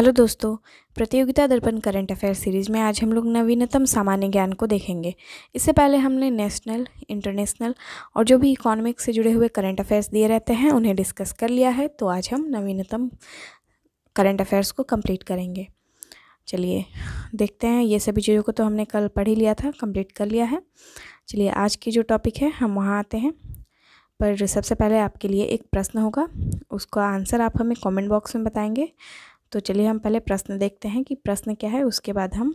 hello दोस्तों प्रतियोगिता दर्पण करंट अफेयर सीरीज़ में आज हम लोग नवीनतम सामान्य ज्ञान को देखेंगे इससे पहले हमने नेशनल इंटरनेशनल और जो भी इकोनॉमिक्स से जुड़े हुए करंट अफेयर्स दिए रहते हैं उन्हें डिस्कस कर लिया है तो आज हम नवीनतम करंट अफेयर्स को कंप्लीट करेंगे चलिए देखते हैं ये सभी चीज़ों को तो हमने कल पढ़ ही लिया था कंप्लीट कर लिया है चलिए आज की जो टॉपिक है हम वहाँ आते हैं पर सबसे पहले आपके लिए एक प्रश्न होगा उसका आंसर आप हमें कमेंट बॉक्स में बताएंगे तो चलिए हम पहले प्रश्न देखते हैं कि प्रश्न क्या है उसके बाद हम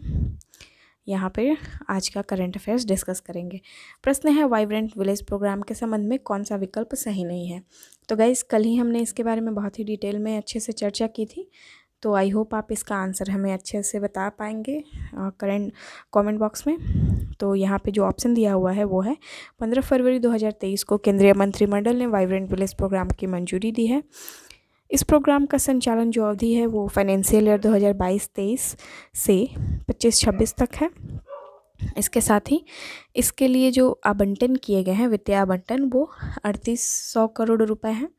यहाँ पर आज का करंट अफेयर्स डिस्कस करेंगे प्रश्न है वाइब्रेंट विलेज प्रोग्राम के संबंध में कौन सा विकल्प सही नहीं है तो गाइज़ कल ही हमने इसके बारे में बहुत ही डिटेल में अच्छे से चर्चा की थी तो आई होप आप इसका आंसर हमें अच्छे से बता पाएंगे करंट कमेंट बॉक्स में तो यहाँ पे जो ऑप्शन दिया हुआ है वो है 15 फरवरी 2023 को केंद्रीय मंत्रिमंडल ने वाइब्रेंट विलेज प्रोग्राम की मंजूरी दी है इस प्रोग्राम का संचालन जो अवधि है वो फाइनेंशियल ईयर 2022-23 से 25-26 तक है इसके साथ ही इसके लिए जो आबंटन किए गए हैं वित्तीय आबंटन वो अड़तीस सौ करोड़ रुपए हैं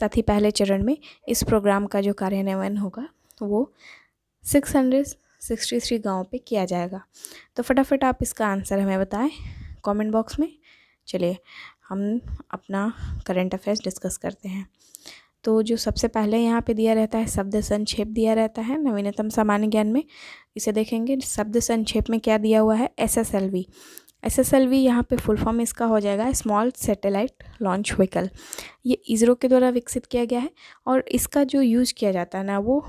साथ ही पहले चरण में इस प्रोग्राम का जो कार्यान्वयन होगा वो सिक्स हंड्रेड सिक्सटी थ्री गाँव पर किया जाएगा तो फटाफट आप इसका आंसर हमें बताएं कमेंट बॉक्स में चलिए हम अपना करंट अफेयर्स डिस्कस करते हैं तो जो सबसे पहले यहाँ पे दिया रहता है शब्द संक्षेप दिया रहता है नवीनतम सामान्य ज्ञान में इसे देखेंगे शब्द संक्षेप में क्या दिया हुआ है S S L V S S L V यहाँ पर फुल फॉर्म इसका हो जाएगा स्मॉल सैटेलाइट लॉन्च व्हीकल ये इसरो के द्वारा विकसित किया गया है और इसका जो यूज़ किया जाता है ना वो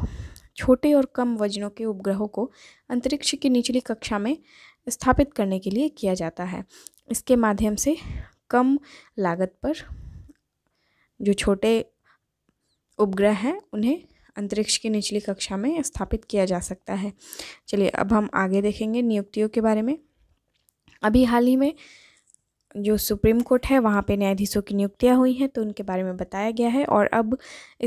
छोटे और कम वजनों के उपग्रहों को अंतरिक्ष की निचली कक्षा में स्थापित करने के लिए किया जाता है इसके माध्यम से कम लागत पर जो छोटे उपग्रह हैं उन्हें अंतरिक्ष की निचली कक्षा में स्थापित किया जा सकता है चलिए अब हम आगे देखेंगे नियुक्तियों के बारे में अभी हाल ही में जो सुप्रीम कोर्ट है वहाँ पे न्यायाधीशों की नियुक्तियाँ हुई हैं तो उनके बारे में बताया गया है और अब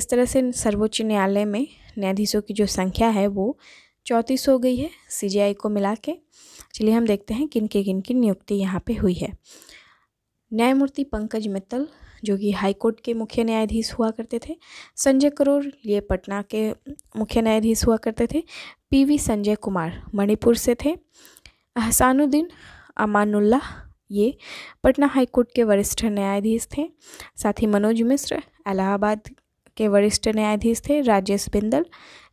इस तरह से सर्वोच्च न्यायालय में न्यायाधीशों की जो संख्या है वो चौंतीस हो गई है सीजीआई को मिला के चलिए हम देखते हैं किन के किन की नियुक्ति यहाँ पे हुई है न्यायमूर्ति पंकज मित्तल जो कि हाईकोर्ट के मुख्य न्यायाधीश हुआ करते थे संजय करोर ये पटना के मुख्य न्यायाधीश हुआ करते थे पीवी संजय कुमार मणिपुर से थे अहसानुद्दीन अमानुल्ला ये पटना हाईकोर्ट के वरिष्ठ न्यायाधीश थे साथ ही मनोज मिश्र इलाहाबाद के वरिष्ठ न्यायाधीश थे राजेश बिंदल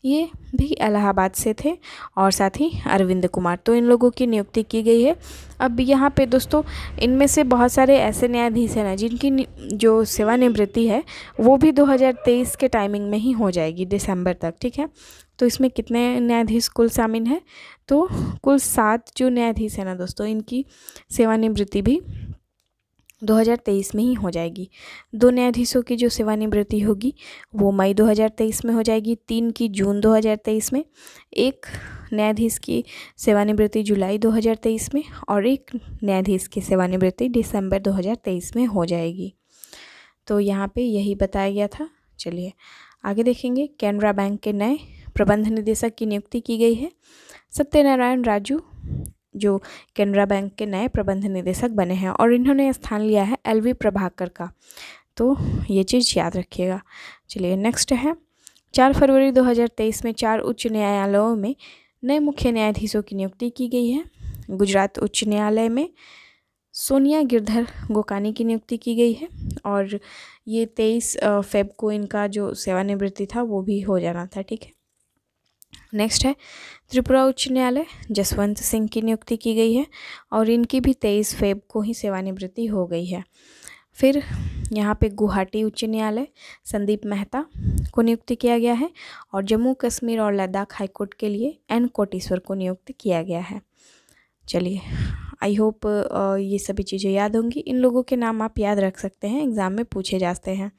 ये भी इलाहाबाद से थे और साथ ही अरविंद कुमार तो इन लोगों की नियुक्ति की गई है अब यहाँ पे दोस्तों इनमें से बहुत सारे ऐसे न्यायाधीश हैं ना जिनकी जो सेवानिवृत्ति है वो भी 2023 के टाइमिंग में ही हो जाएगी दिसंबर तक ठीक है तो इसमें कितने न्यायाधीश कुल शामिल हैं तो कुल सात जो न्यायाधीश हैं ना दोस्तों इनकी सेवानिवृत्ति भी 2023 में ही हो जाएगी दो न्यायाधीशों की जो सेवानिवृत्ति होगी वो मई 2023 में हो जाएगी तीन की जून 2023 में एक न्यायाधीश की सेवानिवृत्ति जुलाई 2023 में और एक न्यायाधीश की सेवानिवृत्ति दिसंबर 2023 में हो जाएगी तो यहाँ पे यही बताया गया था चलिए आगे देखेंगे कैनरा बैंक के नए प्रबंध निदेशक की नियुक्ति की गई है सत्यनारायण राजू जो केनरा बैंक के नए प्रबंध निदेशक बने हैं और इन्होंने स्थान लिया है एलवी प्रभाकर का तो ये चीज़ याद रखिएगा चलिए नेक्स्ट है चार फरवरी 2023 में चार उच्च न्यायालयों में नए मुख्य न्यायाधीशों की नियुक्ति की गई है गुजरात उच्च न्यायालय में सोनिया गिरधर गोकानी की नियुक्ति की गई है और ये तेईस फेब को इनका जो सेवानिवृत्ति था वो भी हो जाना था ठीक है नेक्स्ट है त्रिपुरा उच्च न्यायालय जसवंत सिंह की नियुक्ति की गई है और इनकी भी तेईस फेब को ही सेवानिवृत्ति हो गई है फिर यहाँ पे गुवाहाटी उच्च न्यायालय संदीप मेहता को नियुक्त किया गया है और जम्मू कश्मीर और लद्दाख हाईकोर्ट के लिए एन कोटेश्वर को नियुक्त किया गया है चलिए आई होप ये सभी चीज़ें याद होंगी इन लोगों के नाम आप याद रख सकते हैं एग्ज़ाम में पूछे जाते हैं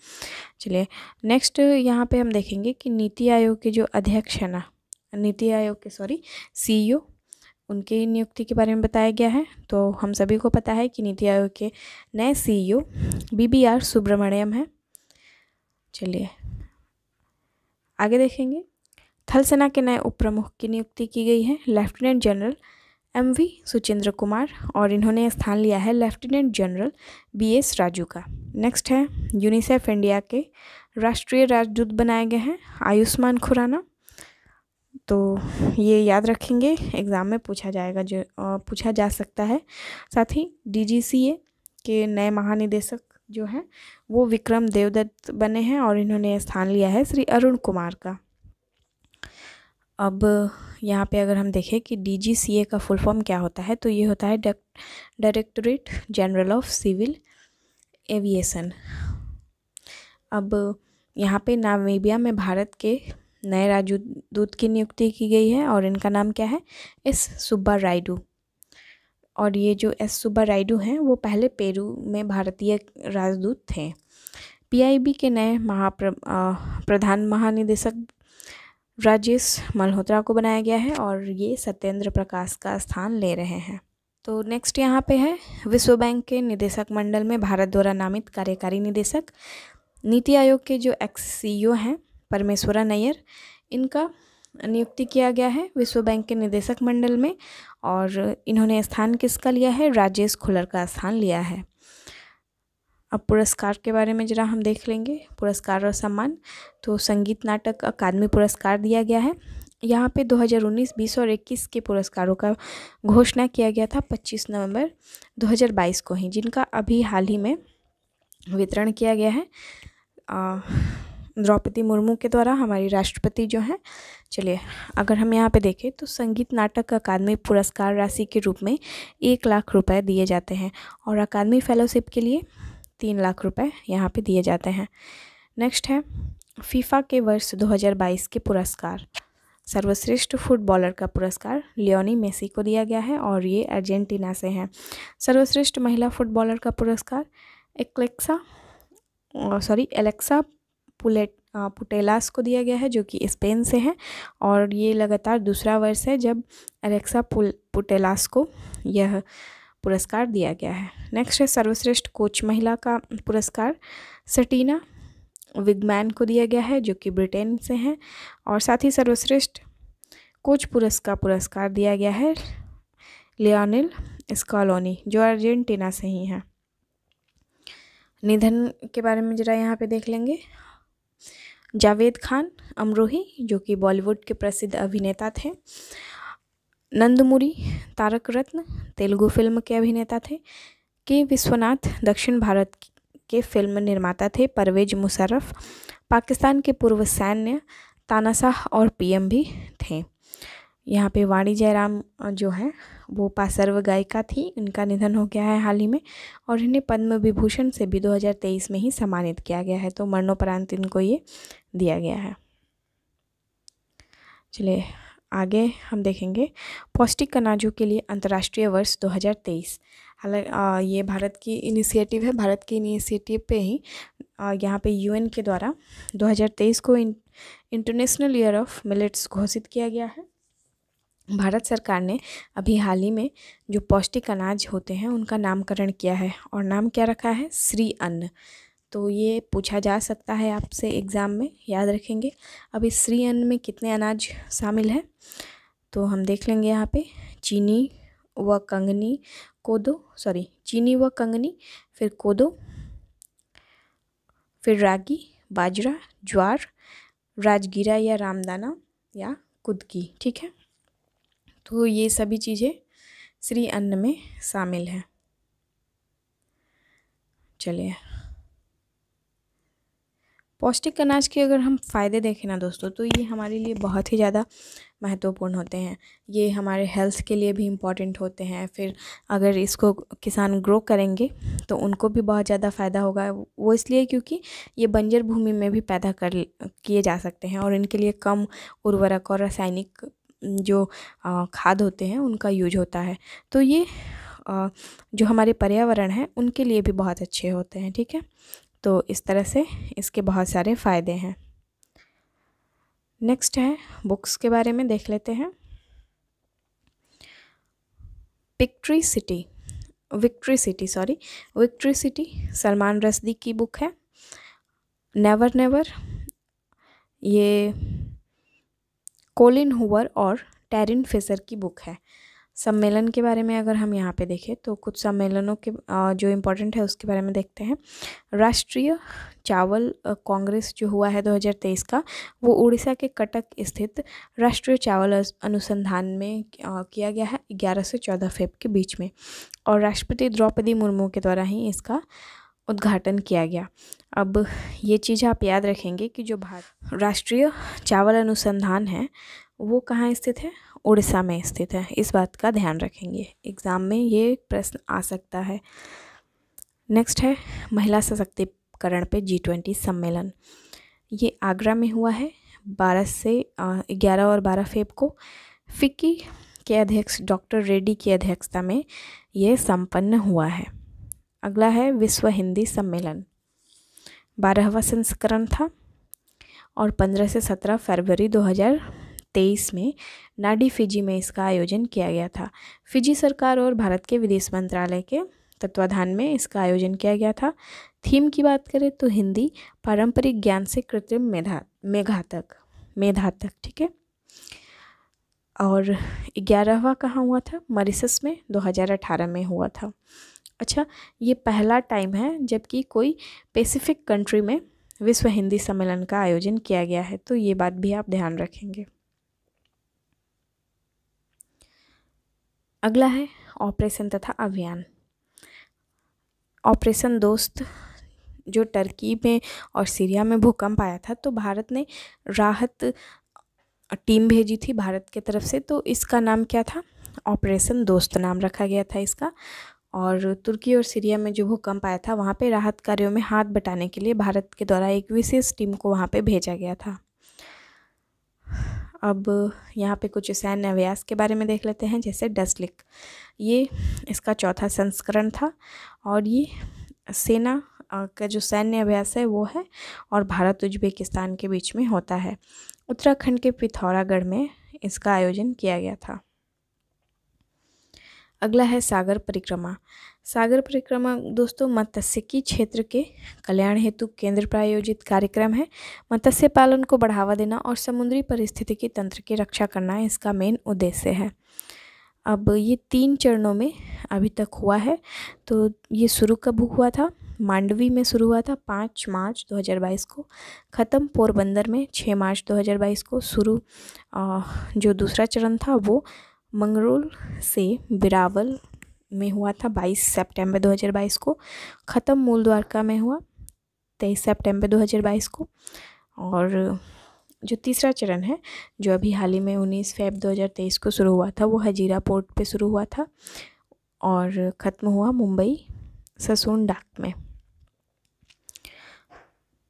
चलिए नेक्स्ट यहाँ पे हम देखेंगे कि नीति आयोग के जो अध्यक्ष हैं ना नीति आयोग के सॉरी सीईओ e उनके नियुक्ति के बारे में बताया गया है तो हम सभी को पता है कि नीति आयोग के नए सीईओ बीबीआर e सुब्रमण्यम हैं चलिए आगे देखेंगे थल सेना के नए उप प्रमुख की नियुक्ति की गई है lieutenant general M we Suchendra Kumar और इन्होंने स्थान लिया है lieutenant general B S Raju का नेक्स्ट है यूनिसेफ इंडिया के राष्ट्रीय राजदूत बनाए गए हैं आयुष्मान खुराना तो ये याद रखेंगे एग्ज़ाम में पूछा जाएगा जो पूछा जा सकता है साथ ही डीजीसीए के नए महानिदेशक जो हैं वो विक्रम देवदत्त बने हैं और इन्होंने स्थान लिया है श्री अरुण कुमार का अब यहाँ पे अगर हम देखें कि डीजीसीए का फुल फॉर्म क्या होता है तो ये होता है directorate general of civil aviation अब यहाँ पे नामीबिया में भारत के नए राजदूत की नियुक्ति की गई है और इनका नाम क्या है एस सुब्बा रायडू और ये जो एस सुब्बा रायडू हैं वो पहले पेरू में भारतीय राजदूत थे पीआईबी के नए महाप्र प्रधान महानिदेशक राजेश मल्होत्रा को बनाया गया है और ये सत्येंद्र प्रकाश का स्थान ले रहे हैं तो नेक्स्ट यहाँ पे है विश्व बैंक के निदेशक मंडल में भारत द्वारा नामित कार्यकारी निदेशक नीति आयोग के जो एक्स सी e हैं परमेश्वरा नैयर इनका नियुक्ति किया गया है विश्व बैंक के निदेशक मंडल में और इन्होंने स्थान किसका लिया है राजेश खुलर का स्थान लिया है अब पुरस्कार के बारे में ज़रा हम देख लेंगे पुरस्कार और सम्मान तो संगीत नाटक अकादमी पुरस्कार दिया गया है यहाँ पे 2019, 20 और 21 के पुरस्कारों का घोषणा किया गया था 25 नवंबर 2022 को ही जिनका अभी हाल ही में वितरण किया गया है आ, द्रौपदी मुर्मू के द्वारा हमारी राष्ट्रपति जो हैं चलिए अगर हम यहाँ पे देखें तो संगीत नाटक अकादमी पुरस्कार राशि के रूप में एक लाख रुपए दिए जाते हैं और अकादमी फेलोशिप के लिए तीन लाख रुपए यहाँ पे दिए जाते हैं नेक्स्ट है फीफा के वर्ष 2022 के पुरस्कार सर्वश्रेष्ठ फुटबॉलर का पुरस्कार लियोनी मेसी को दिया गया है और ये अर्जेंटीना से हैं सर्वश्रेष्ठ महिला फुटबॉलर का पुरस्कार एक्लेक्सा सॉरी एलेक्सा पुलेट पुटेलास को दिया गया है जो कि स्पेन से हैं और ये लगातार दूसरा वर्ष है जब अलेक्सा पुल पुटेलास को यह पुरस्कार दिया गया है नेक्स्ट है सर्वश्रेष्ठ कोच महिला का पुरस्कार सटीना विगमैन को दिया गया है जो कि ब्रिटेन से हैं और साथ ही सर्वश्रेष्ठ कोच पुरस्कार का पुरस्कार दिया गया है लियोनिल स्कॉलोनी जो अर्जेंटीना से ही हैं निधन के बारे में ज़रा यहाँ पे देख लेंगे जावेद खान अमरोही जो कि बॉलीवुड के प्रसिद्ध अभिनेता थे नंदमुरी तारक रत्न तेलुगु फिल्म के अभिनेता थे के विश्वनाथ दक्षिण भारत के फिल्म निर्माता थे परवेज मुशर्रफ पाकिस्तान के पूर्व सैन्य तानाशाह और पीएम भी थे यहाँ पे वाणी जयराम जो है वो पासर्व गायिका थी उनका निधन हो गया है हाल ही में और इन्हें पद्म विभूषण से भी 2023 में ही सम्मानित किया गया है तो मरणोपरांत इनको ये दिया गया है चलिए आगे हम देखेंगे पौष्टिक अनाजों के लिए अंतर्राष्ट्रीय वर्ष 2023 हालांकि ये भारत की इनिशिएटिव है भारत के इनिशिएटिव पे ही यहाँ पे यूएन के द्वारा 2023 को इंटरनेशनल ईयर ऑफ मिलेट्स घोषित किया गया है भारत सरकार ने अभी हाल ही में जो पौष्टिक अनाज होते हैं उनका नामकरण किया है और नाम क्या रखा है श्री अन्न तो ये पूछा जा सकता है आपसे एग्ज़ाम में याद रखेंगे अब इस श्री अन्न में कितने अनाज शामिल हैं तो हम देख लेंगे यहाँ पे चीनी व कंगनी कोदो सॉरी चीनी व कंगनी फिर कोदो फिर रागी बाजरा ज्वार राजगीरा या रामदाना या कुदकी ठीक है तो ये सभी चीज़ें श्री अन्न में शामिल हैं चलिए पौष्टिक अनाज के अगर हम फ़ायदे देखें ना दोस्तों तो ये हमारे लिए बहुत ही ज़्यादा महत्वपूर्ण होते हैं ये हमारे हेल्थ के लिए भी इम्पॉर्टेंट होते हैं फिर अगर इसको किसान ग्रो करेंगे तो उनको भी बहुत ज़्यादा फ़ायदा होगा वो इसलिए क्योंकि ये बंजर भूमि में भी पैदा कर किए जा सकते हैं और इनके लिए कम उर्वरक और रासायनिक जो खाद होते हैं उनका यूज होता है तो ये जो हमारे पर्यावरण हैं उनके लिए भी बहुत अच्छे होते हैं ठीक है तो इस तरह से इसके बहुत सारे फ़ायदे हैं नेक्स्ट है बुक्स के बारे में देख लेते हैं पिक्ट्री city victory city sorry victory city Salman रसदी की बुक है नेवर नेवर ये कोलिन हुवर और टेरिन फेसर की बुक है सम्मेलन के बारे में अगर हम यहाँ पे देखें तो कुछ सम्मेलनों के जो इम्पोर्टेंट है उसके बारे में देखते हैं राष्ट्रीय चावल कांग्रेस जो हुआ है 2023 का वो उड़ीसा के कटक स्थित राष्ट्रीय चावल अनुसंधान में किया गया है 11 से 14 फेब के बीच में और राष्ट्रपति द्रौपदी मुर्मू के द्वारा ही इसका उद्घाटन किया गया अब ये चीज़ आप याद रखेंगे कि जो भारत राष्ट्रीय चावल अनुसंधान है वो कहाँ स्थित है उड़ीसा में स्थित है इस बात का ध्यान रखेंगे एग्ज़ाम में ये प्रश्न आ सकता है नेक्स्ट है महिला सशक्तिकरण पे जी ट्वेंटी सम्मेलन ये आगरा में हुआ है बारह से ग्यारह और बारह फेब को फिक्की के अध्यक्ष डॉक्टर रेड्डी की अध्यक्षता में ये संपन्न हुआ है अगला है विश्व हिंदी सम्मेलन बारहवा संस्करण था और पंद्रह से सत्रह फरवरी दो हज़ार तेईस में नाडी फिजी में इसका आयोजन किया गया था फिजी सरकार और भारत के विदेश मंत्रालय के तत्वाधान में इसका आयोजन किया गया था थीम की बात करें तो हिंदी पारंपरिक ज्ञान से कृत्रिम मेधा मेघा तक मेधा तक ठीक है और ग्यारहवा कहाँ हुआ था मरीसस में 2018 में हुआ था अच्छा ये पहला टाइम है जबकि कोई पेसिफिक कंट्री में विश्व हिंदी सम्मेलन का आयोजन किया गया है तो ये बात भी आप ध्यान रखेंगे अगला है ऑपरेशन तथा अभियान ऑपरेशन दोस्त जो टर्की में और सीरिया में भूकंप आया था तो भारत ने राहत टीम भेजी थी भारत के तरफ से तो इसका नाम क्या था ऑपरेशन दोस्त नाम रखा गया था इसका और तुर्की और सीरिया में जो भूकंप आया था वहाँ पे राहत कार्यों में हाथ बटाने के लिए भारत के द्वारा एक विशेष टीम को वहाँ पे भेजा गया था अब यहाँ पे कुछ सैन्य अभ्यास के बारे में देख लेते हैं जैसे डस्लिक ये इसका चौथा संस्करण था और ये सेना का जो सैन्य अभ्यास है वो है और भारत उज्बेकिस्तान के बीच में होता है उत्तराखंड के पिथौरागढ़ में इसका आयोजन किया गया था अगला है सागर परिक्रमा सागर परिक्रमा दोस्तों की क्षेत्र के कल्याण हेतु केंद्र प्रायोजित कार्यक्रम है मत्स्य पालन को बढ़ावा देना और समुद्री परिस्थितिकी तंत्र की रक्षा करना इसका मेन उद्देश्य है अब ये तीन चरणों में अभी तक हुआ है तो ये शुरू कब हुआ था मांडवी में शुरू हुआ था पाँच मार्च 2022 को ख़त्म पोरबंदर में छः मार्च 2022 को शुरू जो दूसरा चरण था वो मंगरोल से बिरावल में हुआ था 22 सितंबर 2022 को ख़त्म मूल द्वारका में हुआ 23 सितंबर 2022 को और जो तीसरा चरण है जो अभी हाल ही में 19 फेब 2023 को शुरू हुआ था वो हजीरा पोर्ट पे शुरू हुआ था और ख़त्म हुआ मुंबई ससून डाक में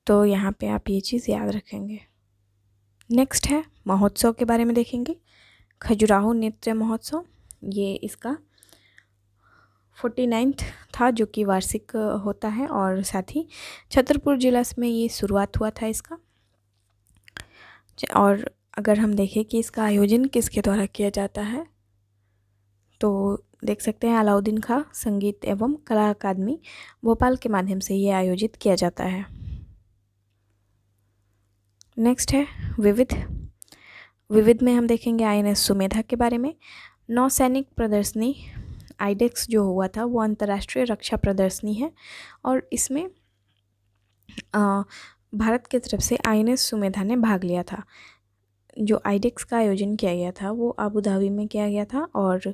तो यहाँ पे आप ये चीज़ याद रखेंगे नेक्स्ट है महोत्सव के बारे में देखेंगे खजुराहो नृत्य महोत्सव ये इसका फोर्टी नाइन्थ था जो कि वार्षिक होता है और साथ ही छतरपुर ज़िला में ये शुरुआत हुआ था इसका और अगर हम देखें कि इसका आयोजन किसके द्वारा किया जाता है तो देख सकते हैं अलाउद्दीन खां संगीत एवं कला अकादमी भोपाल के माध्यम से ये आयोजित किया जाता है नेक्स्ट है विविध विविध में हम देखेंगे आई एन सुमेधा के बारे में नौसैनिक प्रदर्शनी आईडेक्स जो हुआ था वो अंतर्राष्ट्रीय रक्षा प्रदर्शनी है और इसमें आ, भारत की तरफ से आईएनएस सुमेधा ने भाग लिया था जो आईडेक्स का आयोजन किया गया था वो आबूधाबी धाबी में किया गया था और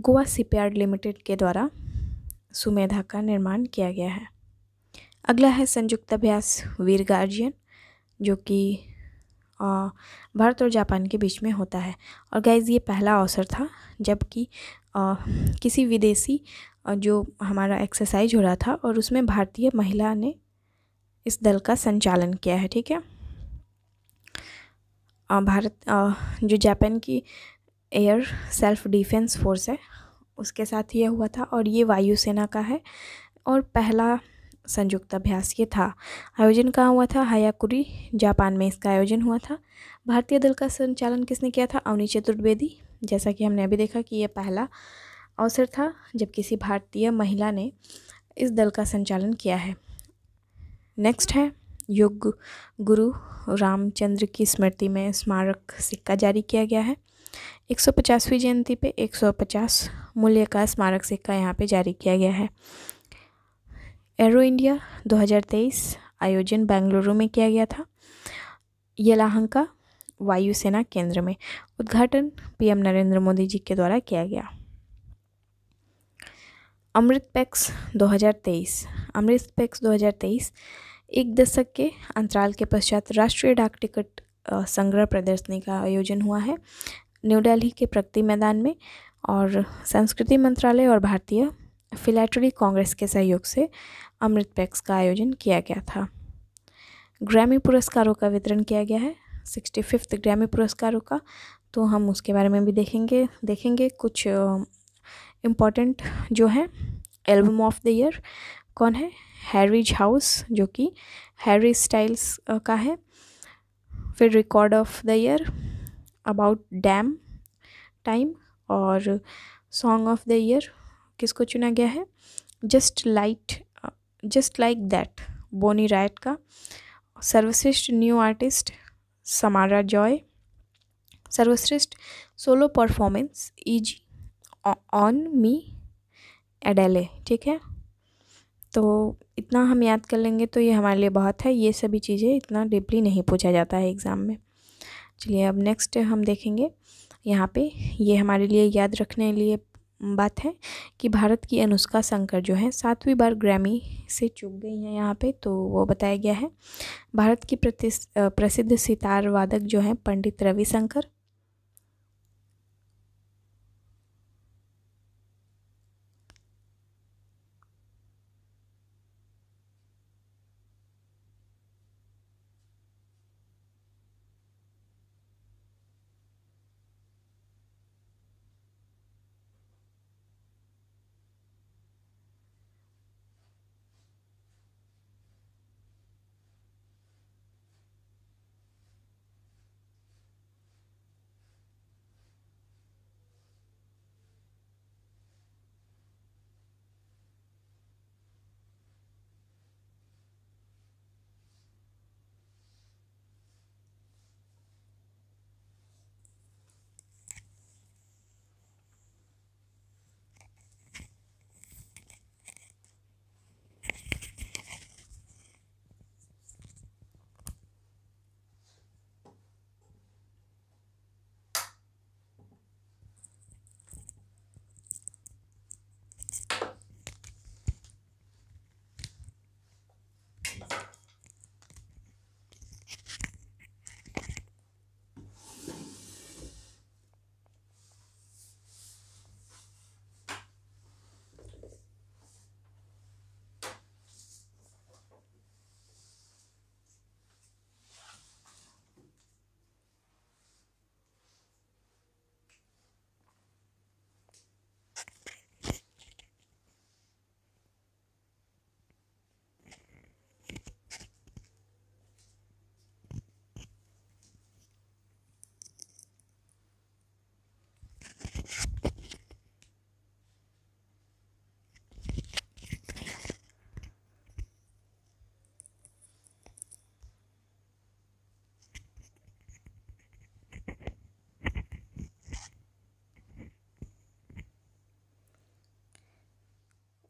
गोवा सीपयार्ड लिमिटेड के द्वारा सुमेधा का निर्माण किया गया है अगला है संयुक्त अभ्यास वीर गार्जियन जो कि भारत और जापान के बीच में होता है और गैज़ ये पहला अवसर था जबकि किसी विदेशी जो हमारा एक्सरसाइज हो रहा था और उसमें भारतीय महिला ने इस दल का संचालन किया है ठीक है भारत जो जापान की एयर सेल्फ डिफेंस फोर्स है उसके साथ यह हुआ था और ये वायुसेना का है और पहला संयुक्ताभ्यास ये था आयोजन कहाँ हुआ था हायाकुरी जापान में इसका आयोजन हुआ था भारतीय दल का संचालन किसने किया था अवनी चतुर्वेदी जैसा कि हमने अभी देखा कि यह पहला अवसर था जब किसी भारतीय महिला ने इस दल का संचालन किया है नेक्स्ट है योग गुरु रामचंद्र की स्मृति में स्मारक सिक्का जारी किया गया है 150वीं जयंती पे 150 मूल्य का स्मारक सिक्का यहाँ पे जारी किया गया है एरो इंडिया 2023 आयोजन बेंगलुरु में किया गया था यलाहंका वायुसेना केंद्र में उद्घाटन पीएम नरेंद्र मोदी जी के द्वारा किया गया अमृत पैक्स 2023 अमृत पैक्स 2023 एक दशक के अंतराल के पश्चात राष्ट्रीय डाक टिकट संग्रह प्रदर्शनी का आयोजन हुआ है न्यू दिल्ली के प्रगति मैदान में और संस्कृति मंत्रालय और भारतीय फिलेटरी कांग्रेस के सहयोग से अमृत पैक्स का आयोजन किया गया था ग्रैमी पुरस्कारों का वितरण किया गया है सिक्सटी फिफ्थ ग्रैमी पुरस्कारों का तो हम उसके बारे में भी देखेंगे देखेंगे कुछ इम्पोर्टेंट जो है एल्बम ऑफ द ईयर कौन है हैरीज हाउस जो कि हैरी स्टाइल्स का है फिर record of the year about dam time और सॉन्ग ऑफ द ईयर किसको चुना गया है just light just like that bony right का सर्वश्रेष्ठ न्यू आर्टिस्ट समारा जॉय सर्वश्रेष्ठ solo performance is on me एडेले ठीक है तो इतना हम याद कर लेंगे तो ये हमारे लिए बहुत है ये सभी चीज़ें इतना डीपली नहीं पूछा जाता है एग्ज़ाम में चलिए अब नेक्स्ट हम देखेंगे यहाँ पे ये हमारे लिए याद रखने लिए बात है कि भारत की अनुष्का शंकर जो है सातवीं बार ग्रैमी से चुक गई हैं यहाँ पे तो वो बताया गया है भारत की प्रति प्रसिद्ध सितार वादक जो हैं पंडित रविशंकर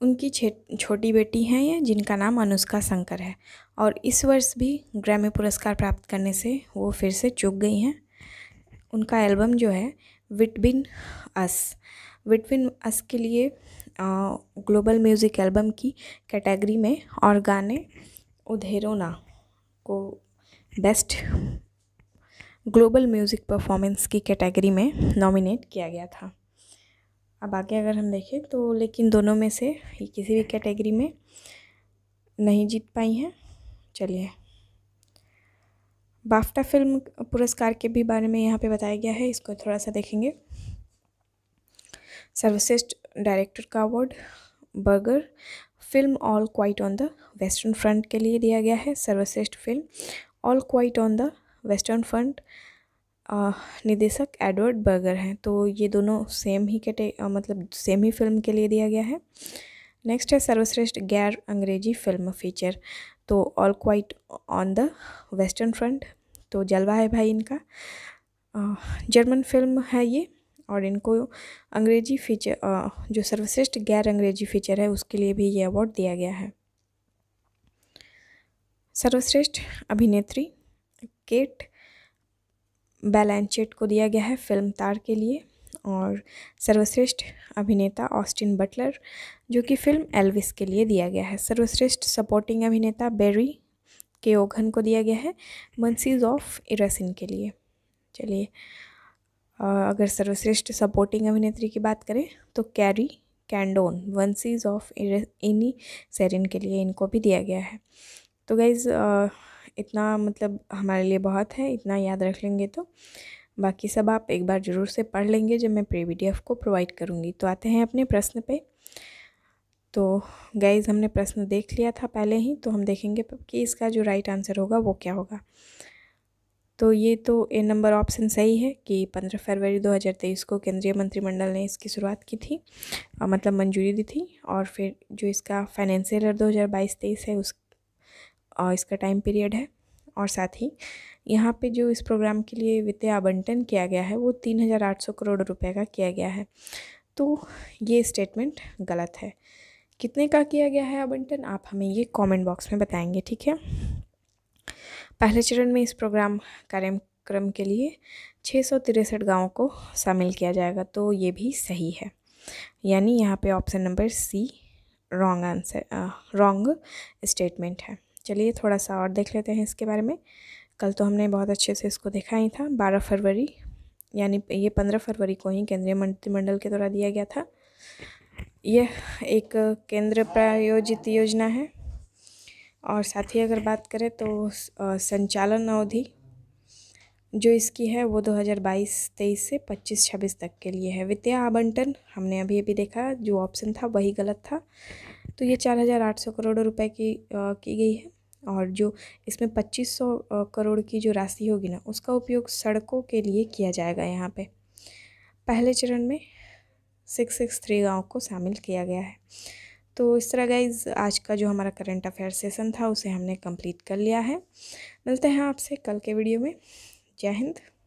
उनकी छोटी बेटी हैं ये जिनका नाम अनुष्का शंकर है और इस वर्ष भी ग्रैमी पुरस्कार प्राप्त करने से वो फिर से चुक गई हैं उनका एल्बम जो है विटबिन अस विटबिन अस के लिए ग्लोबल म्यूज़िक एल्बम की कैटेगरी में और गाने उधेरोना को बेस्ट ग्लोबल म्यूज़िक परफॉर्मेंस की कैटेगरी में नॉमिनेट किया गया था अब आगे अगर हम देखें तो लेकिन दोनों में से किसी भी कैटेगरी में नहीं जीत पाई हैं चलिए बाफ्टा फिल्म पुरस्कार के भी बारे में यहाँ पे बताया गया है इसको थोड़ा सा देखेंगे सर्वश्रेष्ठ डायरेक्टर का award burger film all quite on the western front के लिए दिया गया है सर्वश्रेष्ठ film all quite on the western front निदेशक एडवर्ड बर्गर हैं तो ये दोनों सेम ही कैटे मतलब सेम ही फिल्म के लिए दिया गया है नेक्स्ट है सर्वश्रेष्ठ गैर अंग्रेजी फिल्म फीचर तो all quite on the western front तो जलवा है भाई इनका जर्मन फिल्म है ये और इनको अंग्रेजी फीचर जो सर्वश्रेष्ठ गैर अंग्रेजी फीचर है उसके लिए भी ये अवार्ड दिया गया है सर्वश्रेष्ठ अभिनेत्री केट बैलेंचेट को दिया गया है फिल्म तार के लिए और सर्वश्रेष्ठ अभिनेता ऑस्टिन बटलर जो कि फिल्म एल्विस के लिए दिया गया है सर्वश्रेष्ठ सपोर्टिंग अभिनेता बेरी के ओघन को दिया गया है मंसीज ऑफ इरासिन के लिए चलिए अगर सर्वश्रेष्ठ सपोर्टिंग अभिनेत्री की बात करें तो कैरी कैंडोन वंसीज ऑफ इनी सेरिन के लिए इनको भी दिया गया है तो गाइज़ इतना मतलब हमारे लिए बहुत है इतना याद रख लेंगे तो बाकी सब आप एक बार ज़रूर से पढ़ लेंगे जब मैं प्री वी को प्रोवाइड करूँगी तो आते हैं अपने प्रश्न पे तो गैज़ हमने प्रश्न देख लिया था पहले ही तो हम देखेंगे कि इसका जो राइट आंसर होगा वो क्या होगा तो ये तो ए नंबर ऑप्शन सही है कि पंद्रह फरवरी 2023 को केंद्रीय मंत्रिमंडल ने इसकी शुरुआत की थी मतलब मंजूरी दी थी और फिर जो इसका फाइनेंशियल ईयर बाईस तेईस है उस इसका टाइम पीरियड है और साथ ही यहाँ पे जो इस प्रोग्राम के लिए वित्तीय आवंटन किया गया है वो तीन हज़ार आठ सौ करोड़ रुपए का किया गया है तो ये स्टेटमेंट गलत है कितने का किया गया है आवंटन आप हमें ये कमेंट बॉक्स में बताएंगे ठीक है पहले चरण में इस प्रोग्राम कार्यक्रम के लिए छः सौ तिरसठ गाँव को शामिल किया जाएगा तो ये भी सही है यानी यहाँ पे option number C wrong answer wrong statement है चलिए थोड़ा सा और देख लेते हैं इसके बारे में कल तो हमने बहुत अच्छे से इसको देखा ही था बारह फरवरी यानी ये पंद्रह फरवरी को ही केंद्रीय मंत्रिमंडल के द्वारा दिया गया था यह एक केंद्र प्रायोजित योजना है और साथ ही अगर बात करें तो संचालन अवधि जो इसकी है वो 2022-23 से 25-26 तक के लिए है वित्तीय आवंटन हमने अभी अभी देखा जो ऑप्शन था वही गलत था तो ये 4,800 करोड़ रुपए की आ, की गई है और जो इसमें 2500 करोड़ की जो राशि होगी ना उसका उपयोग सड़कों के लिए किया जाएगा यहाँ पे पहले चरण में सिक्स सिक्स थ्री गाँव को शामिल किया गया है तो इस तरह गाइज आज का जो हमारा करंट अफेयर सेशन था उसे हमने कंप्लीट कर लिया है मिलते हैं आपसे कल के वीडियो में जय हिंद